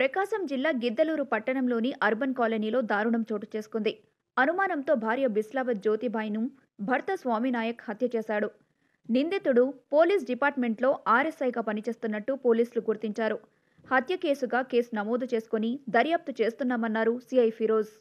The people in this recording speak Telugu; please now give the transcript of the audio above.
ప్రకాశం జిల్లా గిద్దలూరు పట్టణంలోని అర్బన్ కాలనీలో దారుణం చోటు చేసుకుంది అనుమానంతో భార్య బిస్లావత్ జ్యోతిబాయిను భర్త స్వామినాయక్ హత్య చేశాడు నిందితుడు పోలీస్ డిపార్ట్మెంట్లో ఆర్ఎస్ఐగా పనిచేస్తున్నట్టు పోలీసులు గుర్తించారు హత్య కేసుగా కేసు నమోదు చేసుకుని దర్యాప్తు చేస్తున్నామన్నారు సిఐ ఫిరోజ్